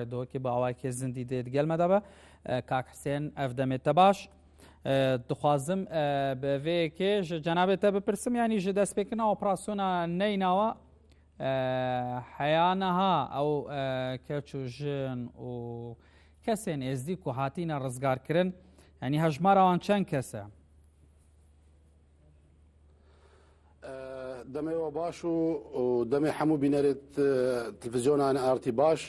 ڕێدۆکی باواکێ زیندی دێت گەلمەدەبە کاکسێن ئەفدەمێتە باش. دخوازم بەوەیەکێ جەنابێتە بپرسم ینی ژ دەستپێکنا ئۆپراسۆنا نەیناوە حیانەها ئەو کەچژن و کەسێن ئێزدی و هاتیینە ڕزگارکردن ئەنی هەژمارەوان چەند کەسە. دەمەوە باش و دەمێ هەموو بینەرێت تلڤزیۆنان ئارتی باش.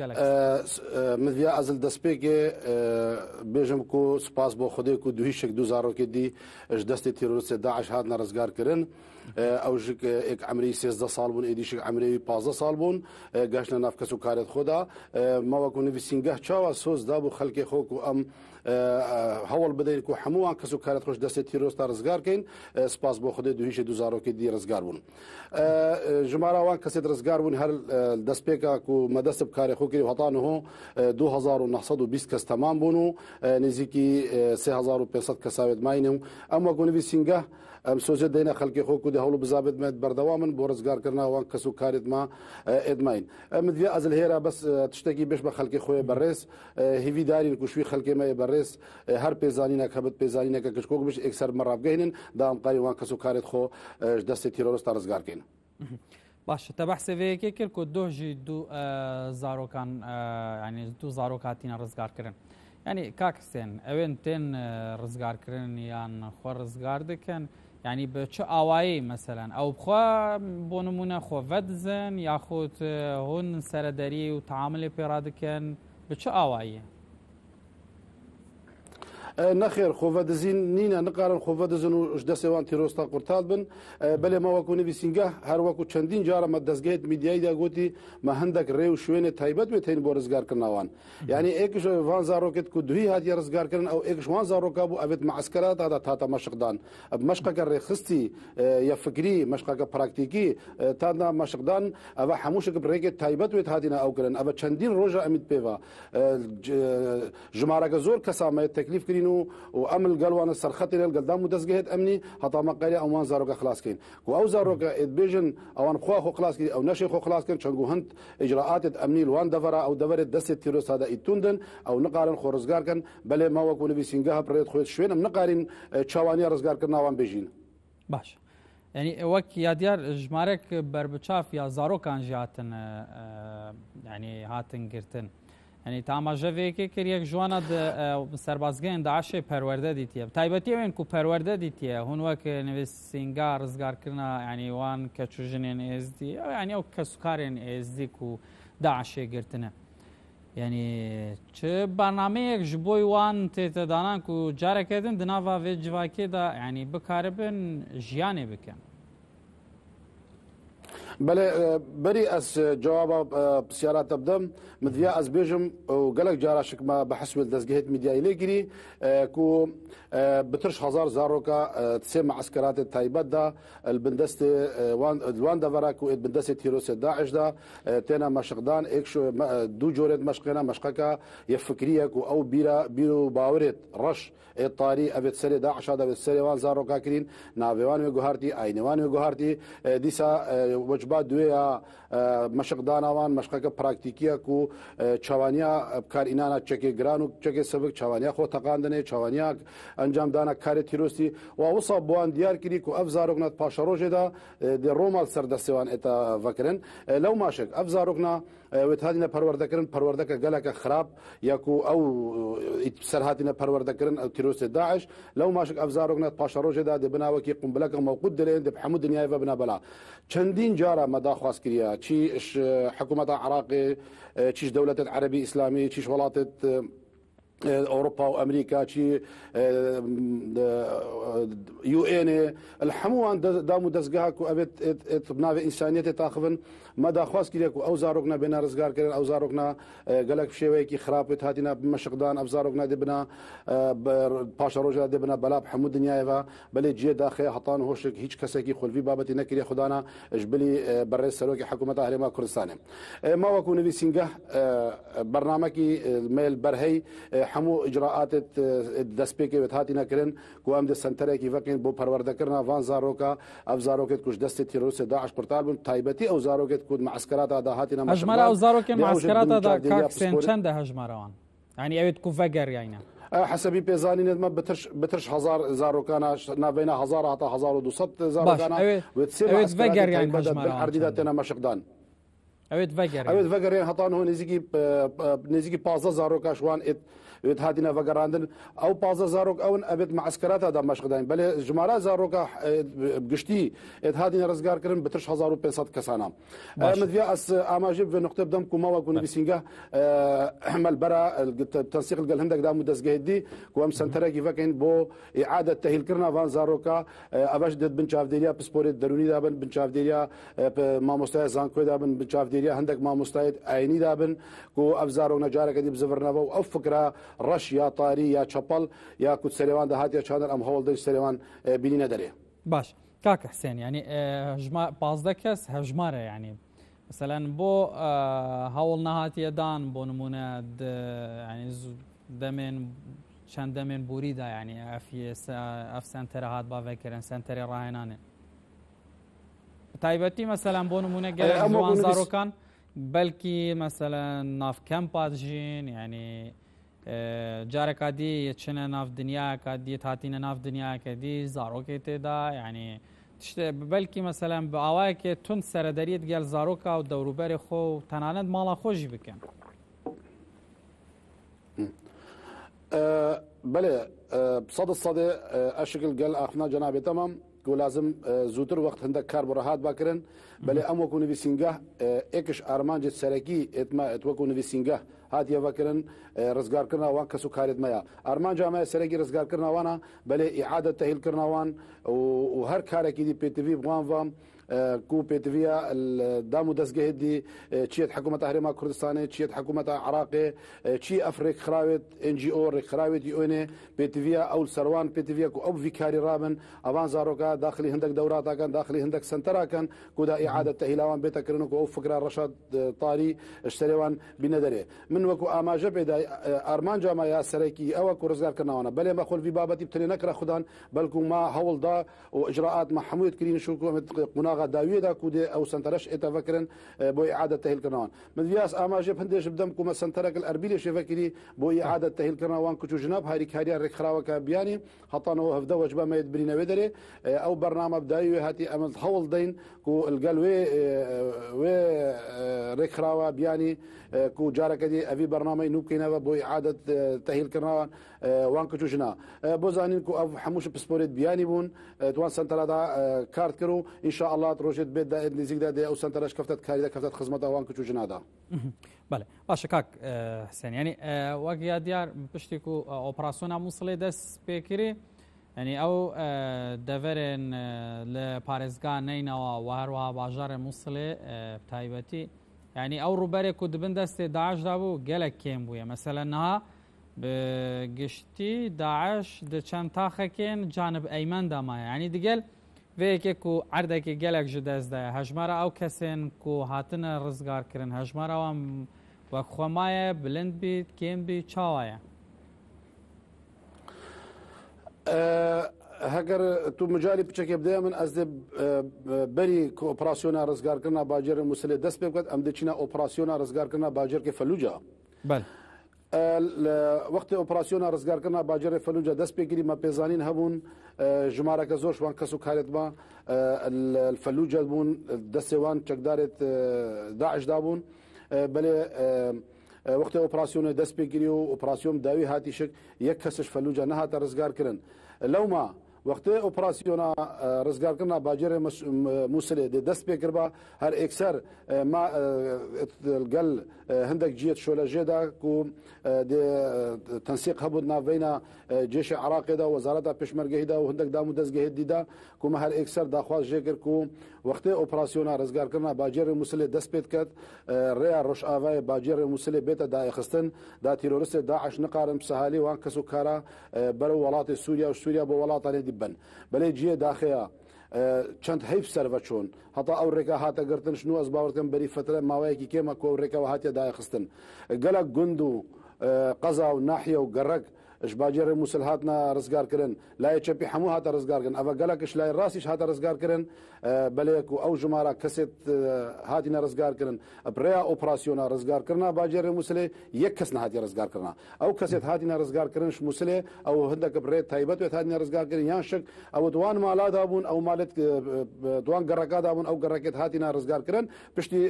مدویا از دسپې کې بېجم کو سپاس بو خوده کو دوی شک دوزارو کې دی اج دستې تیرورست داعش هاد نارزګار کرن او جک یک عمري 13 سال بون ادي شک عمري 15 سال بون گشنه نفکسو کارت خدا ما وکونه وسینګه چا وسوز دا بو خلک خو کو ام هول بدهید که هموان کسو کارت خوش دست تیروس تا رزگار کن سپاس بو خود دویش دوزارو که دی رزگار بون جمعه وان کسی رزگار بون هر دست پیکا که مدست بکار خو کری وطانه هو 2920 کس تمام بونو نزیکی 3500 کساوید ماینه اما گونه سنگه امsoze deyne xelkê xwe ku di hewlu bizabet me berdewamin bo rizgarkirina wan kes û karêtma edmayîn em divê ez li hêra bes e, tiştekî bêş be xelkê xwe yê berrês e, hêvî darîn ku şûyî xelkê me yê berrês e, her pêzanînek hebit pêzanîneke kişkok biş ek ser min ravgehînin da amkarî wan kes û karêt xwe ji destê tîrorista rizgar kênin باشه تە بەحسێوەیەکێ کرد و دۆژی دوو زارۆکان ینی دوو زارۆک هاتیینە ڕزگارکردن. ینی کاکسێن ئەوێن تێن ڕزگارکردن یان خۆ ڕزگار دەکەن یعنی به چه ئاوایی مثلەن ئەو بخوا بۆ نمونە خۆ بەدزن یاخود هون سەرەدەری و تعاملی پێڕادکەن بە چه ئاواییە نخير خوفا دزين نينا نقارن خوفا دزن وش دسوان تيروستا قرطال بن بل ما وكو نبي سنگه هر وكو چندين جاره ما دزگيت ميدياي دا گوتي ما هندك ريو شوينه تایبت و تين بورزگار کرناوان يعني ايك شو وان زاروكت کو دوي هات يرزگار کرن او ايك وان زاروكا بو ابيت معسكرات هذا تا تا مشق دان مشقه كر خستي يا فكري مشقه كر پراكتيكي تا دا مشق دان او حموشك بريك تایبت و هاتينا او کرن او چندين روجا اميد پيوا جمارك زور کسامه تکلیف کری ببینو وامل قالوا انا سرخت الى القدام ودسجهت امني هطا ما قال اوان زاروك خلاص كين او زاروك ادبيجن اوان خو خو خلاص كين او نشي خو خلاص كين چنگو هند اجراءات امني لوان دفرا او دفر دست تيروس هذا اتوندن او نقارن خو رزگار كن بل ما وكول بيسينگه بريت خو شوين نقارن چواني رزگار كن ناوان بيجين باش يعني وك يا ديار جمارك بربچاف يا زاروكان جهاتن يعني هاتن گرتن یعنی تاماژەوێکێ کردێک ژوانە سەربازگەن داعشێ پەروەەردە دیتیە تایبەتی وێن و پەروەەردە دیتیە هونوەکە نوێسینگا ڕزگارکردنا ینیوان کە چژنێن ئێزدی ینی ئەو کەسوکارێن ئێزدی و داعشێگرتنە یعنی چ بەنامەیەک ji بۆی وان تێتەدانان و جارەکەدن دناوا وێ جوواکێدا ینی بکاربن ژیانێ بکەن بله بری از جواب سیارات بدم مدیا از بیجم و گلک جاراشک ما به حسب دزگهت میدیای لگیری کو بترش هزار زاروکا تسمع معسكرات التايبات دا البندست وان الوان دا وراك البندست تيروس داعش دا تينا مشقدان اكشو دو جورت مشقنا مشقكا يفكريك او بيرا بيرو باورت رش الطاري ابيت سري داعش دا بسري وان زاروكا كرين نابوان وغارتي اينوان وغارتي ديسا وجب با دوێ مەشقداناوان مەشقەکە پراکتیکیە و چاوانیا کارینانە چەکێگران و چەکێ سبک چاوانیا خۆ تەقااندنێ چاوانیاک ئەنجامدانە کارێت تیرۆستی و وسا بوان دیار کردی و ئەف زارۆکنات پاشە ڕۆژێدا ڕۆمال سەردەسێوان ئێتا ڤکردن لەو ماشک ئەف زارۆکنا وتهادینە پەروەردەکردن پەروەردەکە گەلەکە خراپ یاک و ئەو سەرهاتینە پەروەردەکردن ئەو تیرۆستی داعش لەو ماشک ئەف زارۆکنات پاشە ڕۆژێدا دەبناوەکی قمبلەکە مەوقود دەلێن دەب هەموو دنیای بە بنە بەلا چەندین جار بسیار مدا خواست کریا چیش حكومه عراقي چیش دوله عربي اسلامي چیش ولاتت اوروبا وامریکا چې یو ان الحموان د مدزګه کو ابيت تبنا انسانيت تاخفن ما دا خواس کړي کو او زاروګنا بنا رزګار کړي او زاروګنا ګلک شوی کی خراب ته هاتینا بمشقدان ابزاروګنا د بنا پاشا روجا د بنا بلاب حمود دنیاوا بلې جې داخه حطان هوشک هیڅ کس کی خلفي بابت نه کړي خدانا جبلي بر سروګي حکومت اهل ما کورستان ما وكون في سنګه برنامه کې میل برهي همو اجراءات دست پێکەوێت بێت هاتی نەکردن گوام دە سنتەرێکی ڤکن بۆ پەروەردەکردن ڤان زارۆکە ئەف زارۆکت کوش دەستی تیرروسی داعش قرتال بن تایبەتی ئەو زارۆکت کود معسکرات داهاتی نەمەژمارە ئەو زارۆکە معسکراتە چەندە هەژمارەوان ینی ئەوێت کو ڤگەریانە. حسبی پێزانین مە بترش هزار زارۆکانە نابێنە هزار هاتا 1200 زارەکانەگەریانردیدا تێنە مەشقدان. ئەوێت ڤگەریان هەتان هۆ نزیکی نزیکی پازە زارۆکاشوان هاتينا فقراندن او بازا زاروك او ابيت معسكرات هذا مشق داين بل جمارا زاروك بقشتي هاتينا رزقار كرن بترش 1500 كسانا مدفيا اس اماجب في نقطه بدم كما وكون بسينغا عمل برا التنسيق القل هندك دا مدس قيدي كوام سنتراكي فكين بو اعاده تاهيل كرنا فان زاروكا اباش دد بن شافديريا بسبوري دروني دابن بن شافديريا مامۆستای زانکۆی دابن بچافدێریە هەندێک مامۆستایت ئاینی دابن و ئەبزارۆ نەجارەکە دی بزەرنەوە و ئەو فکرا Raš, ja Tari, ja Čapal, ja kod Serevan, da hatiye çaner em hawal Serevan e, binîne derê. Baş. Kaka Hüseyin yani e, jma, bazda kes hejmare yani. Mesela bu e, havul nahatiyedan bu numune de, yani demin çend demin burida yani af sentere hat bavekirin sentere rahinane. Taybeti mesela bu numune e, gerek Zuan Zarokan belki mesela naf kempat jin yani جارێکا دی چنە ناف دنیاکە دیت هاتیینە ناف دنیاکە دی زارۆکێ تێدا ینی بەلکی مەسەلەم بە ئاوایەکێ تون سەرەدەریت گەل زارۆکە و دەوروبەری خۆ و تەنانەت ماڵە خۆشی بکەن. بەێ سەد سەدێ ئەشکل گەل ئاخنا جەنابێت تەمام و لازم زودتر وقت هنده کار و راحت بکرن بله ام وکو نویسینگه اکش ارمانج سرکی اتما اتوکو نویسینگه هات یې وکړن رزګار کړنا وان کسو کاریت میا ارمان جامع سرګي رزګار کړنا وانه بلې اعاده تهیل کړنا وان او هر کار کې دی پی ټی وی بغوان وام كوبيتفيا دامو دسقه دي تشيت حكومة أهرما كردستاني تشيت حكومة عراقي تشي أفريق خراوت إن جي أو ريك خراوت يوني بيتفيا أو سروان بيتفيا كو أو فيكاري رابن أفان زاروكا داخلي هندك دوراتا كان داخلي هندك سنترا كان كودا إعادة تهيلاوان بيتا كرنوك أو فكرة رشاد طاري اشتريوان بندري من وكو آماجة بيدا أرمان جاما يا سريكي أو كو رزقار كرناوانا بلي ما خول في بابتي بتني نكرا خدان بلكو ما هول دا وإجراءات ما حمود كرين شو قناة ماغا داويدا كودي او سنترش اتفكرن اه، بو اعاده تهيل كرنان من فياس اما جب هندش بدم كما سنترك الاربيلي شفكري بو اعاده تهيل كرنان وان كوتو جناب هاري كاريا رك خراوك بياني هطانو هفدا وجبا ما يدبرينا ودري او اه، برنامج دايو هاتي امل تحول دين كو القلوي وي رك خراوا بياني كو جارك دي افي برنامج نوكينا بو اعاده تهيل كرنان وان كوتو جنا بو زانين كو اف حموش بسبوريت بياني بون اه، توان سنترا كارت كرو ان شاء الله inşallah rojit bê de nêzîk de dê ew senterreş keftet karî de keftet xizmeta wan kiçû jina da. Belê baş kak Hüseyin yanî wek ya diyar piştî ku operasyona Musilê dest pêkirî ینی ئەو دەڤێن لە پارێزگا نینەوە و هەروەها باژارە مووسڵێ تایبەتی ینی ئەو ڕوبەرێک و دبن دەستێ داعشدا بوو گەلک کێم بووە مەسەلە نها گشتی داعش دچەند تاخەکێن جانب ئەیمەندامایە ینی دگەل vê ku erdekî gelek ji dest de hejmara ew kesên ku hatine rizgar kirin hejmara wan wexxwemaye bilind bî kêm bî çawa ye heger tu mucarî piçekê bideye min ez dê berî ku operasyona rizgarkirina bacerên Musilê dest pê biket em dê çîna operasyona rizgarkirina bacerkê feluca bel وقت اپراسیون رزگارکردن باجر فلوجا دست پێگیری مەپێزانین هەبوون ژمارەکە زۆر شوان کەس و کارێت بە فلوجە بوون دەسێوان چەکدارێت داعشدا بوون بەێ وقتی ئۆپراسیونە دەست پێگیری و ئۆپراسیۆم داوی هاتیشک یەک کەسش فەلوجە نەهاتە ڕزگارکردن لەوما وقتی اپراسیونا رزگار کردن باجر موسلی دی دست پیکر با هر اکثر ما گل هندک جیت شولا جدا کو دی تنسیق هبود ناوینا جیش عراق دا وزارت پشمرگه دا و هندک دامو دزگه دی دا کو ما هر اکثر دا خواست جکر کو وقتی اپراسیونا رزگار کردن باجر موسلی دست پیت کرد ریا روش آوای باجر موسلی بیت دا اخستن دا تیروریست داعش نقارم سهالی وان کسو کارا برو ولات سوریا و سوریا بو ولات دبن بەێ جیە داخەیە چەند هەیف سەرە چۆن هەتا ئەو ڕێکا هاتە گرتن شنو ئەس باوەکەم بەری فترە ماوەیەکی کێمە کۆ ڕێکەوە هااتێ داخستن گەلە گوند و قەزا و ناحیە و گەڕک ژباجێرە مووسل هاتنا ڕزگارکردن لای چپی هەموو هاتە ڕزگارکردن ئەوە گەلکش لای ڕاستیش هاتە ڕزگارکردن بەلەیەک و ئەو ژمارە کەسێت هاتیە ڕزگارکردن بریا ئۆپراسسیۆنا ڕزگارکردنا باجێرە مووسلێ یەک کەس نهاتی ڕزگارکردنا ئەو کەسێت هاتیە ڕزگارکردنش مووسلێ ئەو هەندێک برێت تایبەتێت هاتیە ڕزگارکردن یان شک ئەو دوان مالادا بوون ئەو مالت دوان گەڕەکەدا بوون ئەو گەڕێکێت هاتیە ڕزگارکردن پشتی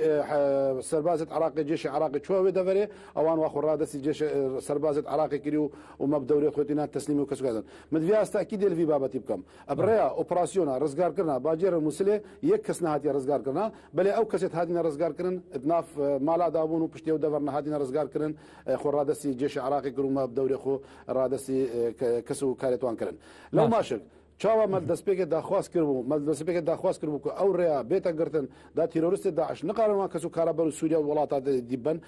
سربازت عراقی جێشی عراقی چۆوێ دەبەرێ ئەوان واخڕادەسی سربازت عراقی کردی و ومە دەورێ خۆتینا تەسلیمی و کەس کردن مدویاز تاکی دێلوی بابەتی بکەم ئەبرەیە ئۆپراسسیۆنا ڕزگارکردنا باجێرە مووسلێ یەک کەس نهاتی ڕزگارکردنا بەێ ئەو کەسێت هادینە ڕزگارکردن ناف مالادابوون و پشتی و دەبەر نهادینە ڕزگارکردن خۆ ڕادستی جێش عراقی گرومە دەورێ خۆ ڕادستی کەس و کارێتوان کردن لەو ماشک. چاوا ملدسپی که درخواست کرد ملدسپی که درخواست کرد که او ریا بیت گرتن دا تروریست داعش نقرن ما کسو کار بر سوریه ولات دیبن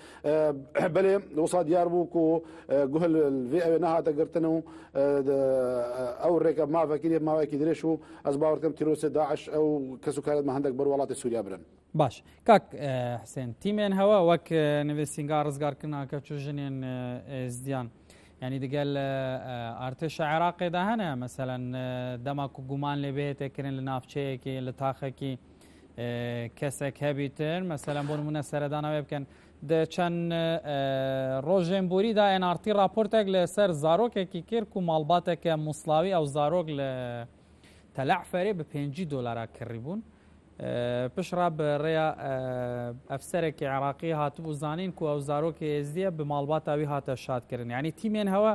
بله وصاد یار بو کو گهل وی او نه هات گرتن او ریکا ما فکری ما وکی شو از باورتم تروریست داعش او کسو کار ما هندک بر ولات سوریه برن باش کاک حسین تیمین هوا وک نویسینگار رزگار کنا کچو جنین ازدیان ینی دەگەل ئارتش عێراقیدا هەنە مەسەەن دەماکو گومان لێ بێتێکردن لە ناافچەیەکی لە تاخەکی کەسێک هەبیتر مەسەەن بۆ منە سەردانەوێ بکەن چەند ڕۆژێنبوریدا ئەنارتی راپۆرتێک لە سەر زارۆکێکی کرد و ماڵباتێکە موسڵاوی ئەو زارۆک لە تەلعفەرێ بە پێ دلارا کڕی بوون پشرا بە ڕێیا ئەفسەرێکی عراقی هاتبوو زانین کو ئەو زارۆکی ئێزدیە بە ماڵباتاوی هاتە شادکردن ینی تیمێن هەوە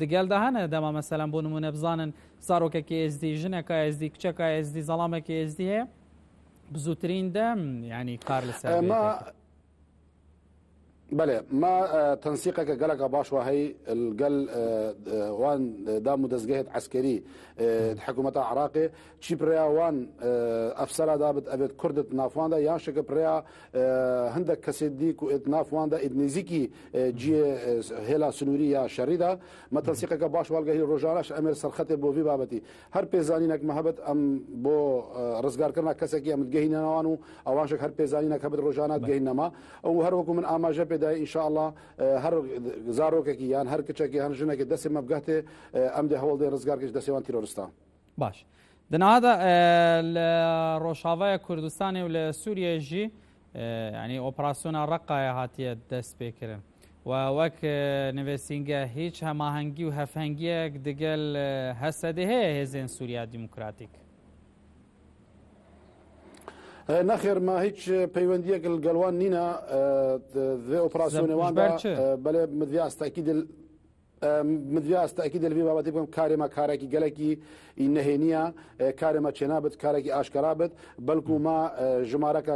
دگەلدا هەنە دەما مەسەلام بۆ نمونە بزانن زارۆکەکی ئێزدی ژنەکە ئێزدی کچەکە ئێزدی زەڵامێکی ئێزدی هەیە بزووترین دەم ینی کار لەسەر بله ما آه، تنسيقك قالك باش وهي القل آه، آه، وان دامو دزجهت عسكري حكومة عراقي تشي بريا وان افسرا دابت ابيت كردت نافوان دا يانشك بريا هندك كسيدي كو اتنافوان دا ادنيزيكي جي هلا سنوريا شريدا ما تنسيقك باش والقه هي رجالاش امير سرخته بو في بابتي هر بيزانينك مهبت ام بو رزقار كرنا كسكي ام تجهينا وانو اوانشك هر بيزانينك هبت رجانا تجهينا ما او هر وكو من اماجه دا ان شاء الله هر زارۆکێکی یان هەر کچێکی هەن ژنێکی دەستی مەبگاتێ ئەم دە هەوڵدە ڕزگارکەش دەسێوان تیرۆستان باش. دەنادا لە ڕۆژاوایە کوردستانی و لە سووریەژی ینی ئۆپراسسیۆنا ڕقایە هاتیە دەست پێکردن و وەک نوێسینگە هیچ هەماهەنگی و هەفەنگیەک دگەل هەسەدە هەیە هێزێن سووریا دیموکراتیک نخیر ما هیچ پەیوەندیەک گەلوان نینە ئۆپراسسیۆنەوان بەێ مدیاستاکی مدوی ئاستاکی دەلوێ بابەتی بم کارێمە کارێکی گەلێکی نەهێنیە کارێمە چێنابێت کارێکی ئاشکرا بێت بەڵکو ما ژمارەکە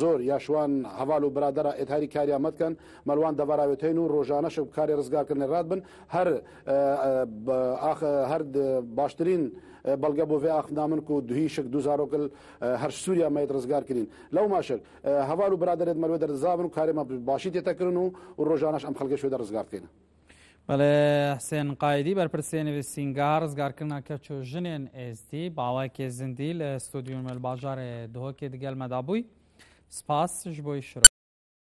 زۆر یاشوان هەواڵ و برادرە ئێتهاری کاریامەت کەن مەلوان دەباراوێتین و ڕۆژانەش کاری ڕزگارکردن ڕات بن هەر هەر باشترین بەڵگە بۆ بێ ئاخنامن و دوهیشک دوزارۆکل هەر سووریا مەیت ڕزگارکردین لەو ماشک هەواڵ و برادرێت مەلوێ دەرزابن و کارێمە باشی تێتەکردن و ڕۆژانەش ئەم خەلگەشێ دە ڕزگارکەینە بله حسێن قایدی بەرپرسێنەوێ سنگار ڕزگارکردناکە چۆژنێن ئێستی باڵایکێ زندی لە ستۆدیومەل باژارێ دۆکێ دگەلمەدا بووی سپاسش بۆی شروع